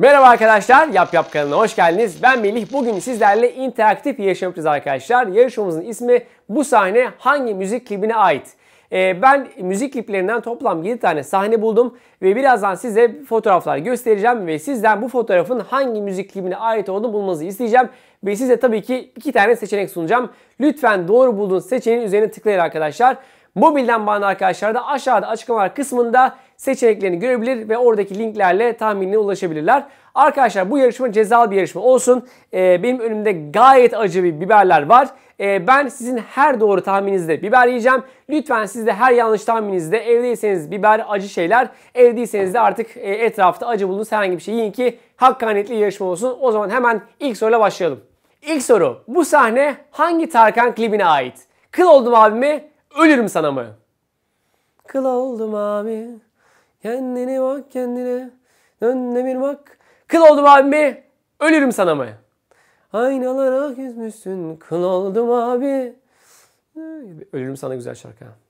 Merhaba arkadaşlar, Yap Yap kanalına hoş geldiniz. Ben Melih. Bugün sizlerle interaktif yarışma yapacağız arkadaşlar. Yarışmamızın ismi bu sahne hangi müzik klibine ait? Ee, ben müzik kliplerinden toplam 7 tane sahne buldum ve birazdan size fotoğraflar göstereceğim ve sizden bu fotoğrafın hangi müzik klibine ait olduğunu bulmanızı isteyeceğim. Ve size tabii ki iki tane seçenek sunacağım. Lütfen doğru bulduğunuz seçeneğin üzerine tıklayın arkadaşlar. Mobilden bana arkadaşlar da aşağıda açıklamalar kısmında seçeneklerini görebilir ve oradaki linklerle tahminine ulaşabilirler. Arkadaşlar bu yarışma cezalı bir yarışma olsun. Ee, benim önümde gayet acı bir biberler var. Ee, ben sizin her doğru tahmininizde biber yiyeceğim. Lütfen siz de her yanlış tahmininizde evdeyseniz biber acı şeyler, evdeyseniz de artık e, etrafta acı bulunuz herhangi bir şey yiyin ki hakkaniyetli yarışma olsun. O zaman hemen ilk soruyla başlayalım. İlk soru. Bu sahne hangi Tarkan klibine ait? Kıl oldum abimi Ölürüm sana mı? Kıl oldum abi. Kendini bak kendine. Önüne bir bak. Kıl oldum abi. Ölürüm sana mı? Aynalara yüzmüşsün. Kıl oldum abi. Ölürüm sana güzel şarkı.